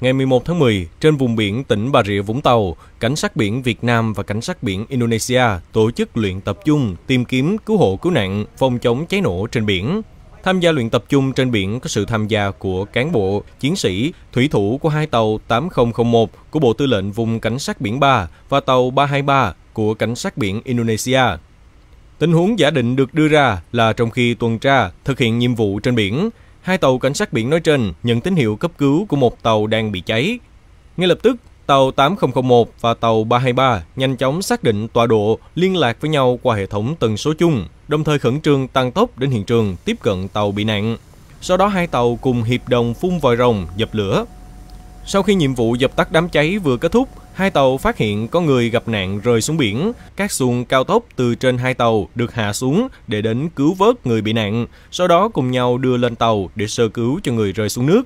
Ngày 11 tháng 10, trên vùng biển tỉnh Bà Rịa Vũng Tàu, Cảnh sát biển Việt Nam và Cảnh sát biển Indonesia tổ chức luyện tập chung tìm kiếm cứu hộ cứu nạn, phòng chống cháy nổ trên biển. Tham gia luyện tập chung trên biển có sự tham gia của cán bộ, chiến sĩ, thủy thủ của hai tàu 8001 của Bộ Tư lệnh Vùng Cảnh sát biển 3 và tàu 323 của Cảnh sát biển Indonesia. Tình huống giả định được đưa ra là trong khi tuần tra, thực hiện nhiệm vụ trên biển, Hai tàu cảnh sát biển nói trên nhận tín hiệu cấp cứu của một tàu đang bị cháy. Ngay lập tức, tàu 8001 và tàu 323 nhanh chóng xác định tọa độ liên lạc với nhau qua hệ thống tần số chung, đồng thời khẩn trương tăng tốc đến hiện trường tiếp cận tàu bị nạn. Sau đó hai tàu cùng hiệp đồng phun vòi rồng dập lửa. Sau khi nhiệm vụ dập tắt đám cháy vừa kết thúc, hai tàu phát hiện có người gặp nạn rơi xuống biển. Các xuồng cao tốc từ trên hai tàu được hạ xuống để đến cứu vớt người bị nạn, sau đó cùng nhau đưa lên tàu để sơ cứu cho người rơi xuống nước.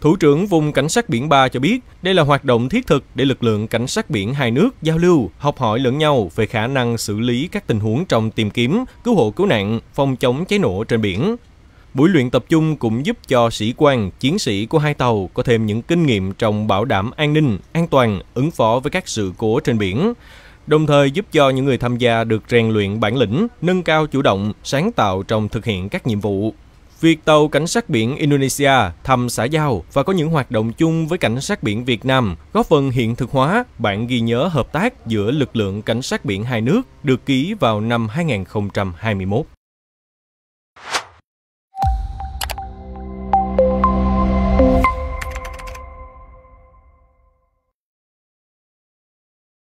Thủ trưởng vùng Cảnh sát biển 3 cho biết, đây là hoạt động thiết thực để lực lượng cảnh sát biển hai nước giao lưu, học hỏi lẫn nhau về khả năng xử lý các tình huống trong tìm kiếm, cứu hộ cứu nạn, phòng chống cháy nổ trên biển. Buổi luyện tập trung cũng giúp cho sĩ quan, chiến sĩ của hai tàu có thêm những kinh nghiệm trong bảo đảm an ninh, an toàn, ứng phó với các sự cố trên biển, đồng thời giúp cho những người tham gia được rèn luyện bản lĩnh, nâng cao chủ động, sáng tạo trong thực hiện các nhiệm vụ. Việc tàu cảnh sát biển Indonesia thăm xã giao và có những hoạt động chung với cảnh sát biển Việt Nam góp phần hiện thực hóa bản ghi nhớ hợp tác giữa lực lượng cảnh sát biển hai nước được ký vào năm 2021.